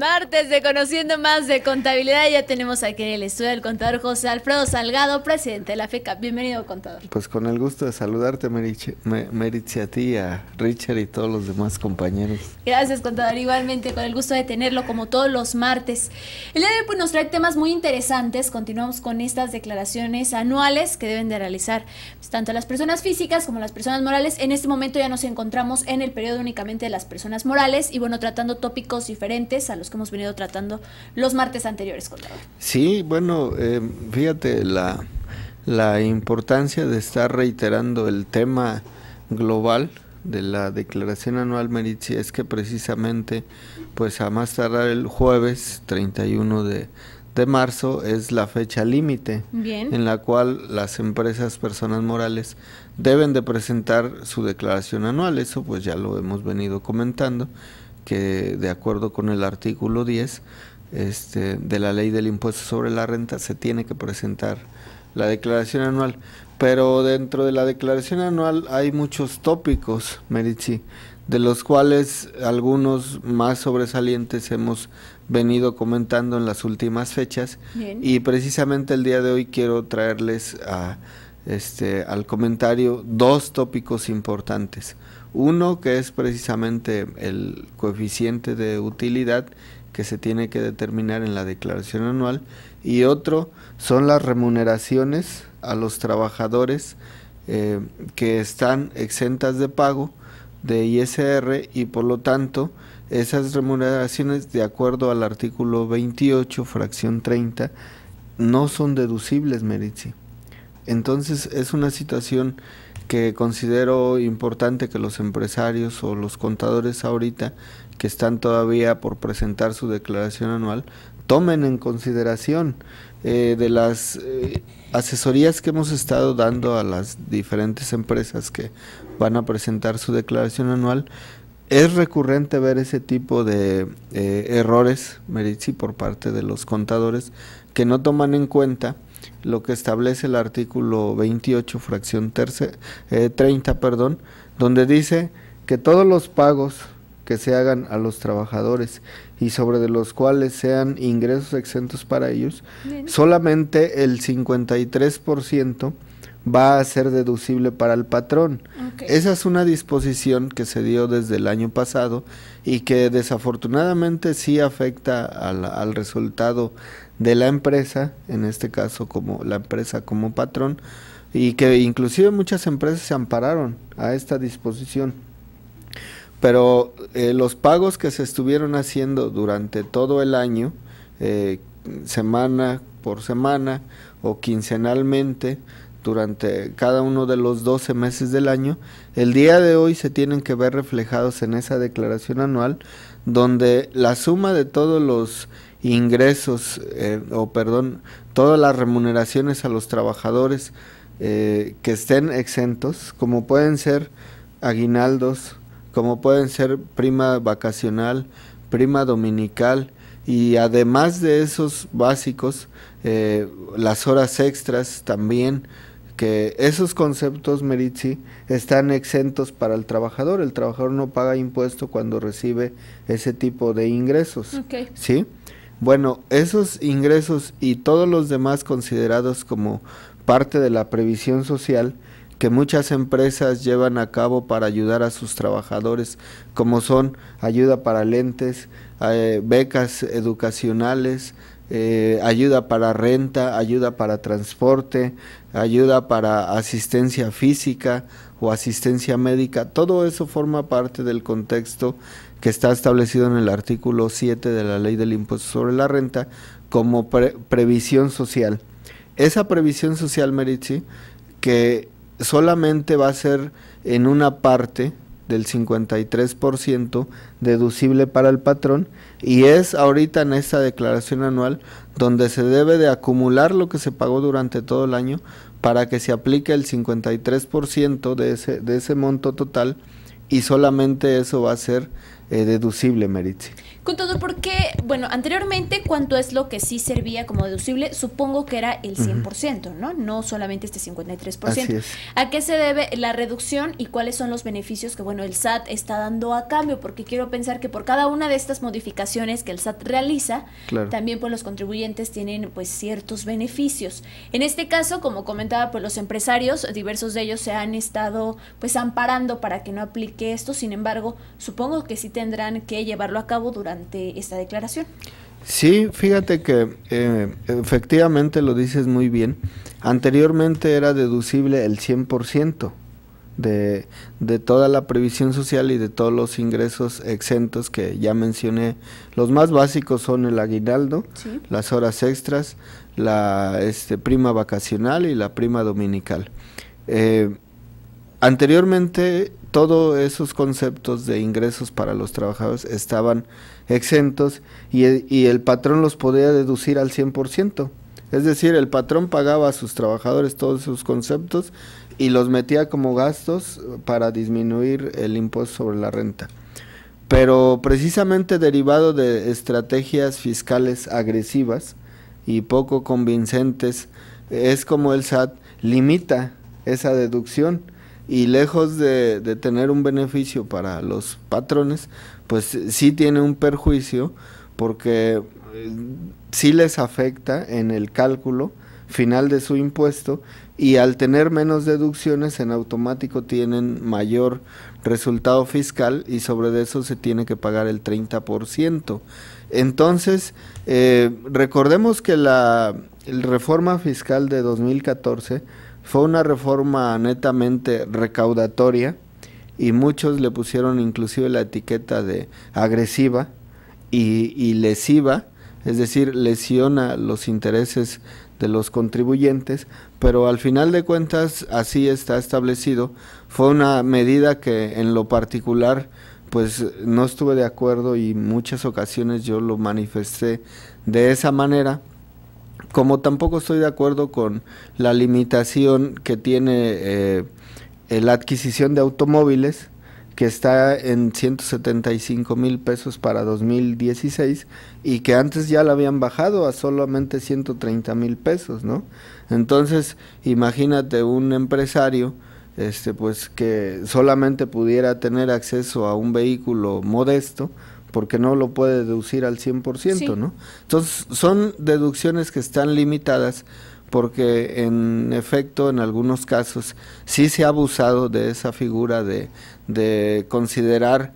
Martes de Conociendo Más de Contabilidad. Ya tenemos aquí en el estudio del contador José Alfredo Salgado, presidente de la FECA. Bienvenido, contador. Pues con el gusto de saludarte, Meritzi, a ti, a Richard y todos los demás compañeros. Gracias, contador. Igualmente, con el gusto de tenerlo como todos los martes. El día de hoy pues, nos trae temas muy interesantes. Continuamos con estas declaraciones anuales que deben de realizar pues, tanto las personas físicas como las personas morales. En este momento ya nos encontramos en el periodo únicamente de las personas morales y bueno, tratando tópicos diferentes a los que hemos venido tratando los martes anteriores, Sí, bueno, eh, fíjate la, importancia de estar reiterando el tema global de la declaración anual Meritzi es que precisamente pues a más tardar el jueves 31 de, de marzo es la fecha límite en la cual las empresas personas morales deben de presentar su declaración anual eso pues ya lo hemos venido comentando que de acuerdo con el artículo 10 este, de la ley del impuesto sobre la renta se tiene que presentar la declaración anual. Pero dentro de la declaración anual hay muchos tópicos, Merici, de los cuales algunos más sobresalientes hemos venido comentando en las últimas fechas. Y precisamente el día de hoy quiero traerles este, al comentario dos tópicos importantes. Uno que es precisamente el coeficiente de utilidad que se tiene que determinar en la declaración anual y otro son las remuneraciones a los trabajadores eh, que están exentas de pago de ISR y por lo tanto esas remuneraciones de acuerdo al artículo 28 fracción 30 no son deducibles Meritzi entonces es una situación que considero importante que los empresarios o los contadores ahorita que están todavía por presentar su declaración anual tomen en consideración eh, de las eh, asesorías que hemos estado dando a las diferentes empresas que van a presentar su declaración anual. Es recurrente ver ese tipo de eh, errores, Merici, por parte de los contadores que no toman en cuenta lo que establece el artículo 28, fracción tercera eh, 30, perdón, donde dice que todos los pagos que se hagan a los trabajadores y sobre de los cuales sean ingresos exentos para ellos, solamente el 53% va a ser deducible para el patrón. Esa es una disposición que se dio desde el año pasado y que desafortunadamente sí afecta al, resultado de la empresa, en este caso como la empresa como patrón, y que inclusive muchas empresas se ampararon a esta disposición. Pero eh, los pagos que se estuvieron haciendo durante todo el año, eh, semana por semana o quincenalmente, durante cada uno de los 12 meses del año, el día de hoy se tienen que ver reflejados en esa declaración anual, donde la suma de todos los ingresos, eh, o perdón, todas las remuneraciones a los trabajadores eh, que estén exentos, como pueden ser aguinaldos, como pueden ser prima vacacional, prima dominical, y además de esos básicos, eh, las horas extras también, que esos conceptos, Meritzi, están exentos para el trabajador. El trabajador no paga impuesto cuando recibe ese tipo de ingresos. ¿Sí? Bueno, esos ingresos y todos los demás considerados como parte de la previsión social que muchas empresas llevan a cabo para ayudar a sus trabajadores, como son ayuda para lentes, eh, becas educacionales, eh, ayuda para renta, ayuda para transporte, ayuda para asistencia física o asistencia médica. Todo eso forma parte del contexto que está establecido en el artículo 7 de la ley del impuesto sobre la renta como previsión social. Esa previsión social, Merici, que solamente va a ser en una parte del 53% deducible para el patrón y es ahorita en esta declaración anual donde se debe de acumular lo que se pagó durante todo el año para que se aplique el 53% de ese, de ese monto total y solamente eso va a ser eh, deducible, Meritzi. Con todo, qué? bueno, anteriormente, ¿cuánto es lo que sí servía como deducible? Supongo que era el 100%, ¿no? No solamente este 53%. ¿A qué se debe la reducción y cuáles son los beneficios que, bueno, el SAT está dando a cambio? Porque quiero pensar que por cada una de estas modificaciones que el SAT realiza, también pues los contribuyentes tienen pues ciertos beneficios. En este caso, como comentaba, pues los empresarios, diversos de ellos se han estado pues amparando para que no aplique esto. Sin embargo, supongo que sí tendrán que llevarlo a cabo durante ante esta declaración. Sí, fíjate que eh, efectivamente lo dices muy bien. Anteriormente era deducible el 100% de, de toda la previsión social y de todos los ingresos exentos que ya mencioné. Los más básicos son el aguinaldo, las horas extras, la este, prima vacacional y la prima dominical. Eh, anteriormente todos esos conceptos de ingresos para los trabajadores estaban exentos y, el patrón los podía deducir al 100%. Es decir, el patrón pagaba a sus trabajadores todos esos conceptos y los metía como gastos para disminuir el impuesto sobre la renta. Pero precisamente derivado de estrategias fiscales agresivas y poco convincentes, es como el SAT limita esa deducción y lejos de, tener un beneficio para los patrones, pues sí tiene un perjuicio porque eh, sí les afecta en el cálculo final de su impuesto y al tener menos deducciones en automático tienen mayor resultado fiscal y sobre eso se tiene que pagar el 30%. Entonces, eh, recordemos que la reforma fiscal de 2014 fue una reforma netamente recaudatoria y muchos le pusieron inclusive la etiqueta de agresiva y, lesiva, es decir, lesiona los intereses de los contribuyentes, pero al final de cuentas así está establecido. Fue una medida que en lo particular pues no estuve de acuerdo y muchas ocasiones yo lo manifesté de esa manera como tampoco estoy de acuerdo con la limitación que tiene eh, la adquisición de automóviles, que está en 175 mil pesos para 2016 y que antes ya la habían bajado a solamente 130 mil pesos, ¿no? Entonces, imagínate un empresario este pues que solamente pudiera tener acceso a un vehículo modesto, porque no lo puede deducir al 100%, ¿no? Entonces, son deducciones que están limitadas porque en efecto en algunos casos sí se ha abusado de esa figura de, de considerar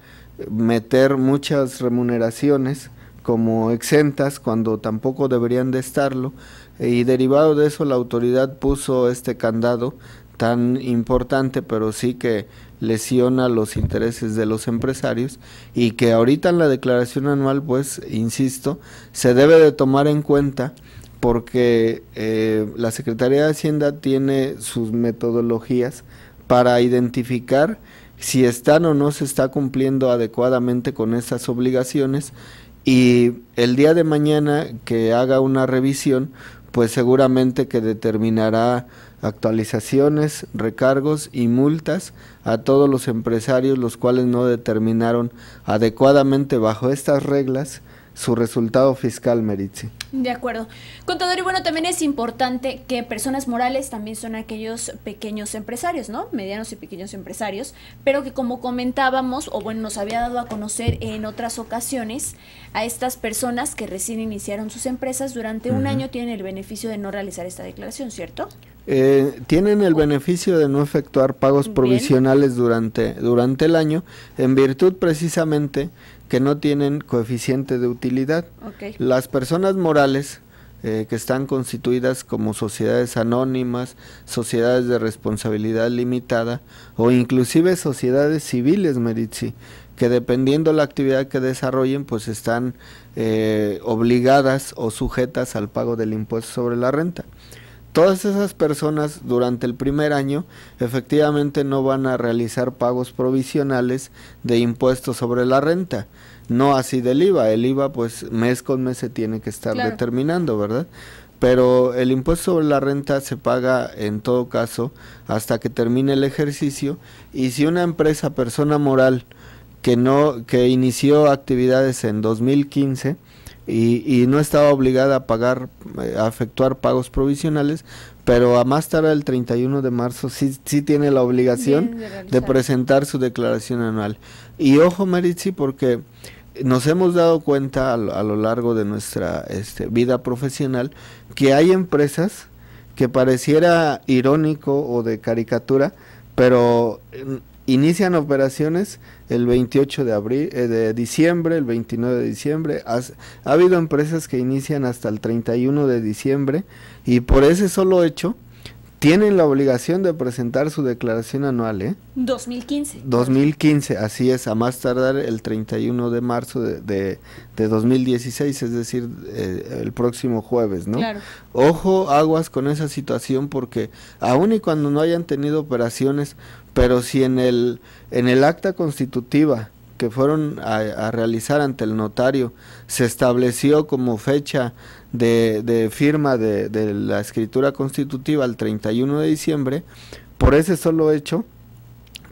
meter muchas remuneraciones como exentas cuando tampoco deberían de estarlo y derivado de eso la autoridad puso este candado tan importante, pero sí que lesiona los intereses de los empresarios y que ahorita en la declaración anual, pues, insisto, se debe de tomar en cuenta porque eh, la Secretaría de Hacienda tiene sus metodologías para identificar si están o no se está cumpliendo adecuadamente con esas obligaciones y el día de mañana que haga una revisión, pues seguramente que determinará actualizaciones, recargos y multas a todos los empresarios los cuales no determinaron adecuadamente bajo estas reglas su resultado fiscal, Meritzi. De acuerdo. Contador, y bueno, también es importante que personas morales también son aquellos pequeños empresarios, ¿no? Medianos y pequeños empresarios, pero que como comentábamos, o bueno, nos había dado a conocer en otras ocasiones, a estas personas que recién iniciaron sus empresas durante un año tienen el beneficio de no realizar esta declaración, ¿cierto? Eh, tienen el beneficio de no efectuar pagos provisionales durante, durante el año, en virtud precisamente que no tienen coeficiente de utilidad. Las personas morales eh, que están constituidas como sociedades anónimas, sociedades de responsabilidad limitada o inclusive sociedades civiles, que dependiendo la actividad que desarrollen, pues están eh, obligadas o sujetas al pago del impuesto sobre la renta. Todas esas personas durante el primer año efectivamente no van a realizar pagos provisionales de impuestos sobre la renta, no así del IVA. El IVA pues mes con mes se tiene que estar determinando, ¿verdad? Pero el impuesto sobre la renta se paga en todo caso hasta que termine el ejercicio y si una empresa persona moral que no que inició actividades en 2015 y, no estaba obligada a pagar, eh, a efectuar pagos provisionales, pero a más tardar el 31 de marzo sí, sí tiene la obligación de, presentar su declaración anual. Y ojo, Maritzi, porque nos hemos dado cuenta a lo, largo de nuestra este, vida profesional que hay empresas que pareciera irónico o de caricatura, pero mm, inician operaciones el 28 de abril eh, de diciembre, el 29 de diciembre. ha habido empresas que inician hasta el 31 de diciembre y por ese solo hecho tienen la obligación de presentar su declaración anual, ¿eh? 2015. 2015, así es, a más tardar el 31 de marzo de, 2016, es decir, eh, el próximo jueves, ¿no? Claro. Ojo, aguas con esa situación porque aun y cuando no hayan tenido operaciones, pero si en el, en el acta constitutiva que fueron a, realizar ante el notario. Se estableció como fecha de, firma de, de, la escritura constitutiva el 31 de diciembre. Por ese solo hecho,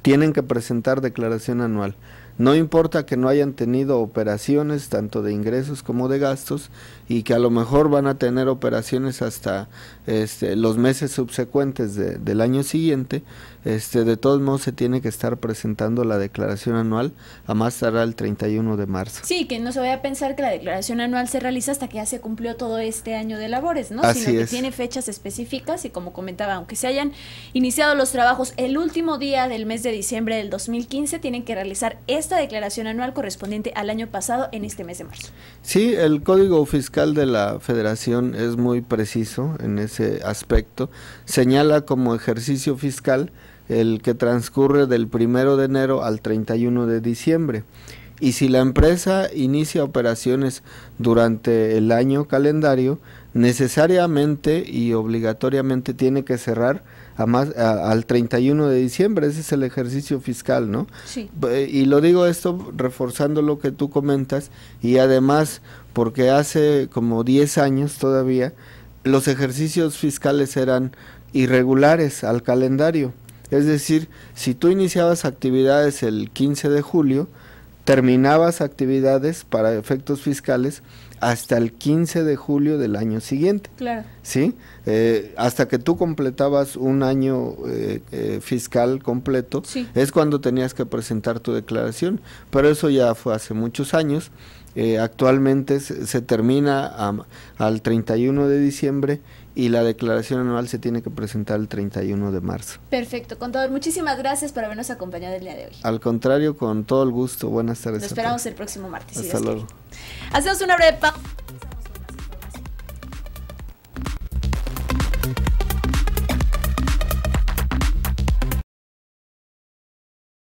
tienen que presentar declaración anual. No importa que no hayan tenido operaciones tanto de ingresos como de gastos y que a lo mejor van a tener operaciones hasta este, los meses subsecuentes del año siguiente, este, de todos modos se tiene que estar presentando la declaración anual a más tardar el 31 de marzo. Sí, que no se vaya a pensar que la declaración anual se realiza hasta que ya se cumplió todo este año de labores, ¿no? Sino que tiene fechas específicas y como comentaba, aunque se hayan iniciado los trabajos el último día del mes de diciembre del 2015, tienen que realizar esta declaración anual correspondiente al año pasado en este mes de marzo. Sí, el Código Fiscal de la Federación es muy preciso en ese aspecto. Señala como ejercicio fiscal el que transcurre del primero de enero al 31 de diciembre y si la empresa inicia operaciones durante el año calendario, necesariamente y obligatoriamente tiene que cerrar al 31 de diciembre, ese es el ejercicio fiscal, ¿no? Sí. Y lo digo esto reforzando lo que tú comentas y además porque hace como 10 años todavía los ejercicios fiscales eran irregulares al calendario. Es decir, si tú iniciabas actividades el 15 de julio, terminabas actividades para efectos fiscales hasta el 15 de julio del año siguiente. Claro. ¿Sí? Eh, hasta que tú completabas un año eh, eh, fiscal completo, es cuando tenías que presentar tu declaración. Pero eso ya fue hace muchos años eh, actualmente se, termina al 31 de diciembre y la declaración anual se tiene que presentar el 31 de marzo. Perfecto, contador, muchísimas gracias por habernos acompañado el día de hoy. Al contrario, con todo el gusto, buenas tardes. Nos esperamos el próximo martes. Hasta luego. Hacemos una breve pausa.